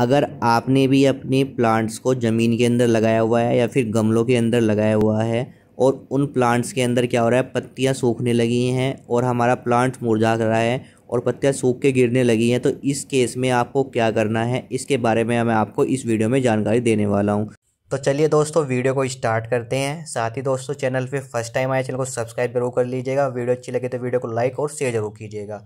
अगर आपने भी अपने प्लांट्स को ज़मीन के अंदर लगाया हुआ है या फिर गमलों के अंदर लगाया हुआ है और उन प्लांट्स के अंदर क्या हो रहा है पत्तियाँ सूखने लगी हैं और हमारा प्लांट मुरझा रहा है और पत्तियाँ सूख के गिरने लगी हैं तो इस केस में आपको क्या करना है इसके बारे में मैं आपको इस वीडियो में जानकारी देने वाला हूँ तो चलिए दोस्तों वीडियो को स्टार्ट करते हैं साथ ही दोस्तों चैनल पे फर्स्ट टाइम आए चैनल को सब्सक्राइब जरूर कर लीजिएगा वीडियो अच्छी लगे तो वीडियो को लाइक और शेयर जरूर कीजिएगा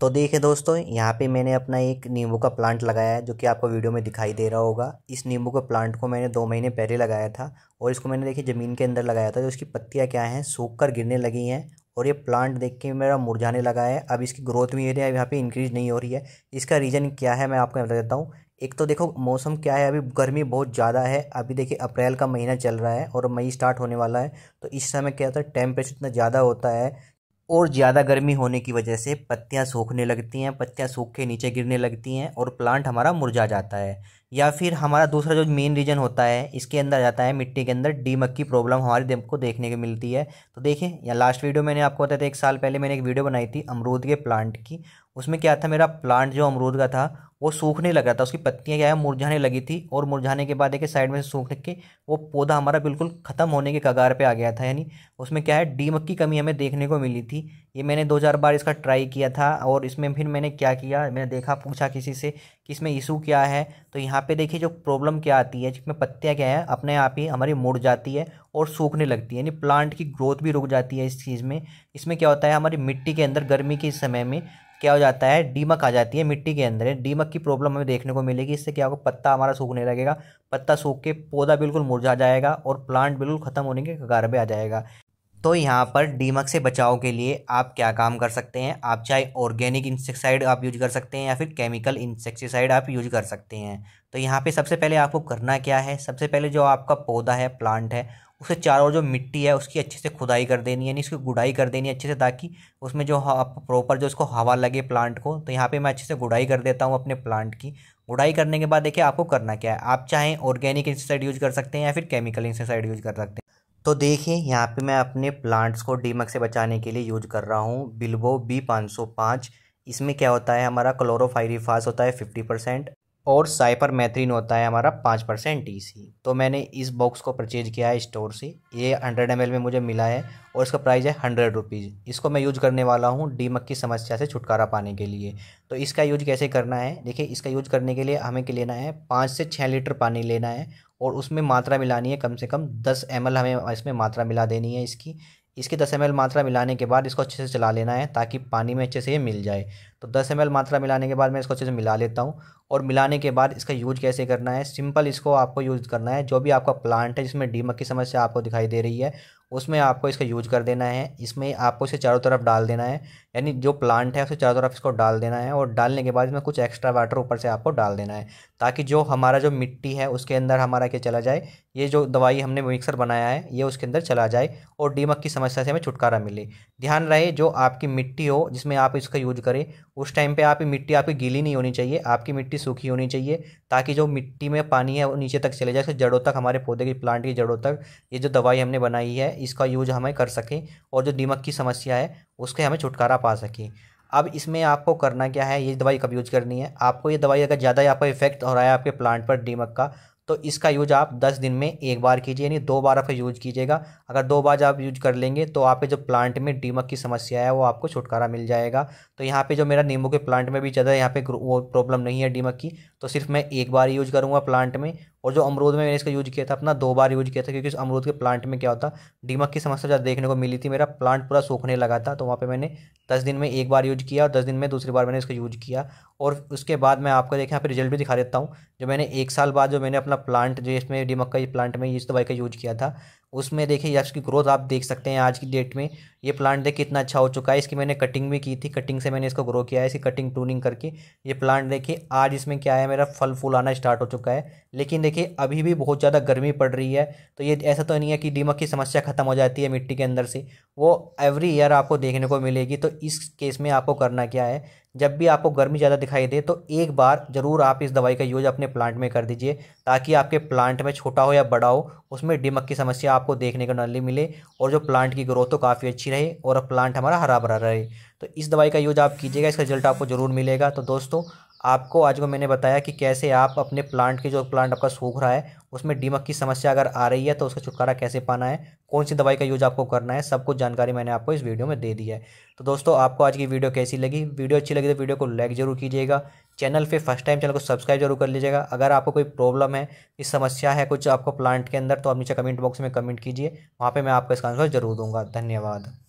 तो देखिए दोस्तों यहाँ पे मैंने अपना एक नींबू का प्लांट लगाया है जो कि आपको वीडियो में दिखाई दे रहा होगा इस नींबू के प्लांट को मैंने दो महीने पहले लगाया था और इसको मैंने देखिए ज़मीन के अंदर लगाया था जो उसकी पत्तियाँ क्या हैं सूख कर गिरने लगी हैं और ये प्लांट देख के मेरा मुरझाने लगा है अब इसकी ग्रोथ भी एरिया यहाँ पर इंक्रीज नहीं हो रही है इसका रीज़न क्या है मैं आपको बता देता हूँ एक तो देखो मौसम क्या है अभी गर्मी बहुत ज़्यादा है अभी देखिए अप्रैल का महीना चल रहा है और मई स्टार्ट होने वाला है तो इस समय क्या होता है टेम्परेचर इतना ज़्यादा होता है और ज़्यादा गर्मी होने की वजह से पत्तियाँ सूखने लगती हैं पत्तियाँ सूख के नीचे गिरने लगती हैं और प्लांट हमारा मुरझा जाता है या फिर हमारा दूसरा जो मेन रीजन होता है इसके अंदर जाता है मिट्टी के अंदर डीमक की प्रॉब्लम हमारे दिम को देखने को मिलती है तो देखें या लास्ट वीडियो मैंने आपको बताया था एक साल पहले मैंने एक वीडियो बनाई थी अमरूद के प्लांट की उसमें क्या था मेरा प्लांट जो अमरूद का था वो सूखने लग रहा था उसकी पत्तियाँ क्या है मुरझाने लगी थी और मुरझाने के बाद एक साइड में से सूखने के वो पौधा हमारा बिल्कुल ख़त्म होने के कगार पे आ गया था यानी उसमें क्या है डीमक की कमी हमें देखने को मिली थी ये मैंने दो चार बार इसका ट्राई किया था और इसमें फिर मैंने क्या किया मैंने देखा पूछा किसी से कि इसमें इशू क्या है तो यहाँ यहाँ पे देखिए जो प्रॉब्लम क्या आती है जिसमें पत्तियाँ क्या है अपने आप ही हमारी मुड़ जाती है और सूखने लगती है यानी प्लांट की ग्रोथ भी रुक जाती है इस चीज़ में इसमें क्या होता है हमारी मिट्टी के अंदर गर्मी के समय में क्या हो जाता है डीमक आ जाती है मिट्टी के अंदर डीमक की प्रॉब्लम हमें देखने को मिलेगी इससे क्या होगा पत्ता हमारा सूखने लगेगा पत्ता सूख के पौधा बिल्कुल मुरझा जाएगा और प्लांट बिल्कुल खत्म होने के कगार पर आ जाएगा तो यहाँ पर डीमक से बचाव के लिए आप क्या काम कर सकते हैं आप चाहे ऑर्गेनिक इंसेक्टिसाइड आप यूज कर सकते हैं या फिर केमिकल इंसेक्टिसाइड आप यूज कर सकते हैं तो यहाँ पे सबसे पहले आपको करना क्या है सबसे पहले जो आपका पौधा है प्लांट है उसे चारों जो मिट्टी है उसकी अच्छे से खुदाई कर देनी यानी उसकी गुड़ाई कर देनी अच्छे से ताकि उसमें जो प्रॉपर जो उसको हवा लगे प्लांट को तो यहाँ पे मैं अच्छे से गुड़ाई कर देता हूँ अपने प्लांट की गुड़ाई करने के बाद देखिए आपको करना क्या है आप चाहें ऑर्गेनिक इंसेसाइड यूज कर सकते हैं या फिर केमिकल इंसेक्साइड यूज कर सकते हैं तो देखिए यहाँ पे मैं अपने प्लांट्स को डीमक से बचाने के लिए यूज कर रहा हूँ बिल्वो बी पाँच सौ पाँच इसमें क्या होता है हमारा क्लोरोफाइरिफास होता है फिफ्टी परसेंट और साइपर मैथ्रीन होता है हमारा पाँच परसेंट टी सी तो मैंने इस बॉक्स को परचेज किया है स्टोर से ये हंड्रेड एम में मुझे मिला है और इसका प्राइस है हंड्रेड रुपीज़ इसको मैं यूज करने वाला हूँ डीमक की समस्या से छुटकारा पाने के लिए तो इसका यूज कैसे करना है देखिए इसका यूज करने के लिए हमें क्या लेना है पाँच से छः लीटर पानी लेना है और उसमें मात्रा मिलानी है कम से कम दस एम हमें इसमें मात्रा मिला देनी है इसकी इसकी 10 एम मात्रा मिलाने के बाद इसको अच्छे से चला लेना है ताकि पानी में अच्छे से ये मिल जाए तो 10 एम मात्रा मिलाने के बाद मैं इसको अच्छे से मिला लेता हूँ और मिलाने के बाद इसका यूज कैसे करना है सिंपल इसको आपको यूज़ करना है जो भी आपका प्लांट है जिसमें डीमक की समस्या आपको दिखाई दे रही है उसमें आपको इसका यूज कर देना है इसमें आपको इसे चारों तरफ डाल देना है यानी जो प्लांट है उसे चारों तरफ इसको डाल देना है और डालने के बाद इसमें कुछ एक्स्ट्रा वाटर ऊपर से आपको डाल देना है ताकि जो हमारा जो मिट्टी है उसके अंदर हमारा क्या चला जाए ये जो दवाई हमने मिक्सर बनाया है ये उसके अंदर चला जाए और डीमक की समस्या से हमें छुटकारा मिले ध्यान रहे जो आपकी मिट्टी हो जिसमें आप इसका यूज करें उस टाइम पर आपकी मिट्टी आपकी गीली नहीं होनी चाहिए आपकी मिट्टी सूखी होनी चाहिए ताकि जो मिट्टी में पानी है वो नीचे तक चले जाए जड़ों तक हमारे पौधे की प्लांट की जड़ों तक ये जो दवाई हमने बनाई है इसका यूज हमें कर सकें और जो दिमक की समस्या है उसके हमें छुटकारा पा सकें अब इसमें आपको करना क्या है ये दवाई कब यूज करनी है आपको ये दवाई अगर ज़्यादा आपका इफेक्ट हो रहा है आपके प्लांट पर दीमक का तो इसका यूज आप दस दिन में एक बार कीजिए यानी दो बार आप यूज कीजिएगा अगर दो बार आप यूज कर लेंगे तो आपके जो प्लांट में दीमक की समस्या है वो आपको छुटकारा मिल जाएगा तो यहाँ पे जो मेरा नींबू के प्लांट में भी ज़्यादा यहाँ पे वो प्रॉब्लम नहीं है दीमक की तो सिर्फ मैं एक बार यूज करूँगा प्लांट में और जो अमरूद में मैंने इसका यूज़ किया था अपना दो बार यूज़ किया था क्योंकि इस अमरूद के प्लांट में क्या होता दीमक की समस्या ज़्यादा देखने को मिली थी मेरा प्लांट पूरा सूखने लगा था तो वहाँ पर मैंने दस दिन में एक बार यूज किया और दस दिन में दूसरी बार मैंने इसका यूज किया और उसके बाद मैं आपको देखें यहाँ पर रिजल्ट भी दिखा देता हूँ जो मैंने एक साल बाद जो मैंने अपना प्लांट जो इसमें डीमक का प्लांट में इस दवाई का यूज किया था उसमें देखिए की ग्रोथ आप देख सकते हैं आज की डेट में ये प्लांट देखिए कितना अच्छा हो चुका है इसकी मैंने कटिंग भी की थी कटिंग से मैंने इसको ग्रो किया है इसकी कटिंग टूनिंग करके ये प्लांट देखिए आज इसमें क्या है मेरा फल फूल आना स्टार्ट हो चुका है लेकिन देखिए अभी भी बहुत ज़्यादा गर्मी पड़ रही है तो ये ऐसा तो नहीं है कि दीमक की समस्या ख़त्म हो जाती है मिट्टी के अंदर से वो एवरी ईयर आपको देखने को मिलेगी तो इस केस में आपको करना क्या है जब भी आपको गर्मी ज़्यादा दिखाई दे तो एक बार ज़रूर आप इस दवाई का यूज़ अपने प्लांट में कर दीजिए ताकि आपके प्लांट में छोटा हो या बड़ा हो उसमें डिमक की समस्या आपको देखने को नली मिले और जो प्लांट की ग्रोथ हो तो काफ़ी अच्छी रहे और प्लांट हमारा हरा भरा रहे तो इस दवाई का यूज़ आप कीजिएगा इसका रिजल्ट आपको ज़रूर मिलेगा तो दोस्तों आपको आज को मैंने बताया कि कैसे आप अपने प्लांट के जो प्लांट आपका सूख रहा है उसमें डीमक की समस्या अगर आ रही है तो उसका छुटकारा कैसे पाना है कौन सी दवाई का यूज आपको करना है सब कुछ जानकारी मैंने आपको इस वीडियो में दे दी है तो दोस्तों आपको आज की वीडियो कैसी लगी वीडियो अच्छी लगी तो वीडियो को लाइक जरूर कीजिएगा चैनल पे फर्स्ट टाइम चैनल को सब्सक्राइब जरूर कर लीजिएगा अगर आपको कोई प्रॉब्लम है इस समस्या है कुछ आपको प्लांट के अंदर तो आप नीचे कमेंट बॉक्स में कमेंट कीजिए वहाँ पर मैं आपको इसका आंसर जरूर दूंगा धन्यवाद